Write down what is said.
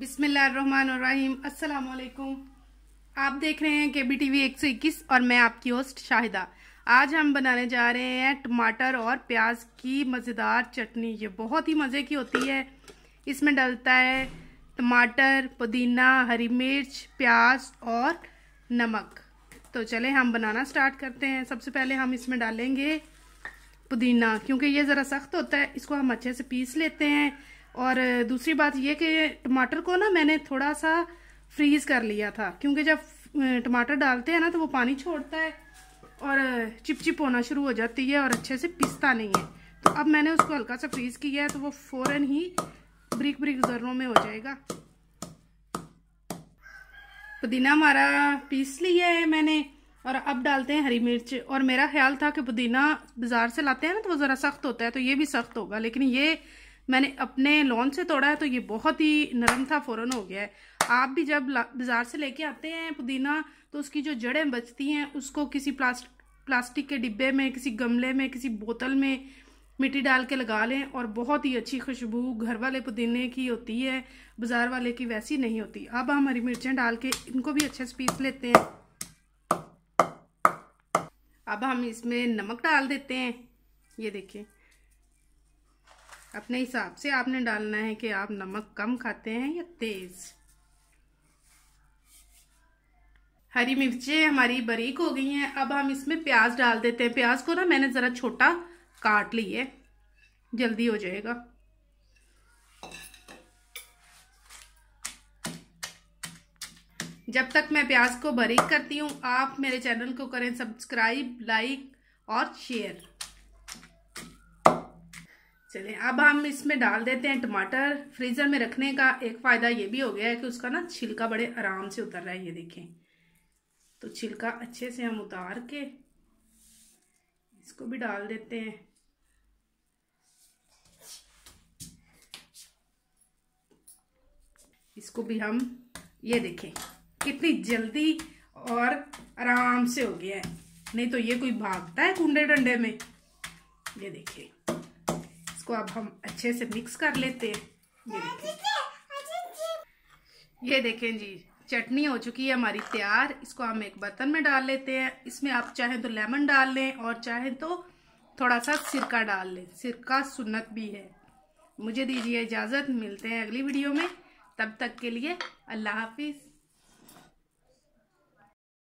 बिसमीम असलकुम आप देख रहे हैं के बी टी वी एक सौ इक्कीस और मैं आपकी होस्ट शाहिदा आज हम बनाने जा रहे हैं टमाटर और प्याज की मज़ेदार चटनी ये बहुत ही मज़े की होती है इसमें डलता है टमाटर पुदीना हरी मिर्च प्याज और नमक तो चले हम बनाना स्टार्ट करते हैं सबसे पहले हम इसमें डालेंगे पुदीना क्योंकि ये ज़रा सख्त होता है इसको हम अच्छे से पीस लेते हैं और दूसरी बात ये कि टमाटर को ना मैंने थोड़ा सा फ्रीज कर लिया था क्योंकि जब टमाटर डालते हैं ना तो वो पानी छोड़ता है और चिपचिप होना शुरू हो जाती है और अच्छे से पिसता नहीं है तो अब मैंने उसको हल्का सा फ्रीज किया है तो वो फ़ौरन ही ब्रिक ब्रिक जरों में हो जाएगा पुदीना हमारा पीस लिया है मैंने और अब डालते हैं हरी मिर्च और मेरा ख्याल था कि पुदीना बाज़ार से लाते हैं ना तो वो ज़रा सख्त होता है तो ये भी सख्त होगा लेकिन ये मैंने अपने लॉन से तोड़ा है तो ये बहुत ही नरम था फ़ौरन हो गया है आप भी जब बाज़ार से लेके आते हैं पुदीना तो उसकी जो जड़ें बचती हैं उसको किसी प्लास्ट प्लास्टिक के डिब्बे में किसी गमले में किसी बोतल में मिट्टी डाल के लगा लें और बहुत ही अच्छी खुशबू घर वाले पुदीने की होती है बाज़ार वाले की वैसी नहीं होती अब हम हरी मिर्चें डाल के इनको भी अच्छे से पीस लेते हैं अब हम इसमें नमक डाल देते हैं ये देखिए अपने हिसाब से आपने डालना है कि आप नमक कम खाते हैं या तेज़ हरी मिर्चें हमारी बारीक हो गई हैं अब हम इसमें प्याज डाल देते हैं प्याज को ना मैंने ज़रा छोटा काट ली है जल्दी हो जाएगा जब तक मैं प्याज को बारीक करती हूँ आप मेरे चैनल को करें सब्सक्राइब लाइक और शेयर चलें अब हम इसमें डाल देते हैं टमाटर फ्रीज़र में रखने का एक फ़ायदा ये भी हो गया है कि उसका ना छिलका बड़े आराम से उतर रहा है ये देखें तो छिलका अच्छे से हम उतार के इसको भी डाल देते हैं इसको भी हम ये देखें कितनी जल्दी और आराम से हो गया है नहीं तो ये कोई भागता है कुंडे डंडे में ये देखिए इसको अब हम अच्छे से मिक्स कर लेते हैं ये हाँ, देखें हाँ, ये देखें जी चटनी हो चुकी है हमारी तैयार इसको हम एक बर्तन में डाल लेते हैं इसमें आप चाहें तो लेमन डाल लें और चाहें तो थोड़ा सा सिरका डाल लें सिरका सुन्नत भी है मुझे दीजिए इजाज़त मिलते हैं अगली वीडियो में तब तक के लिए अल्लाह हाफिज़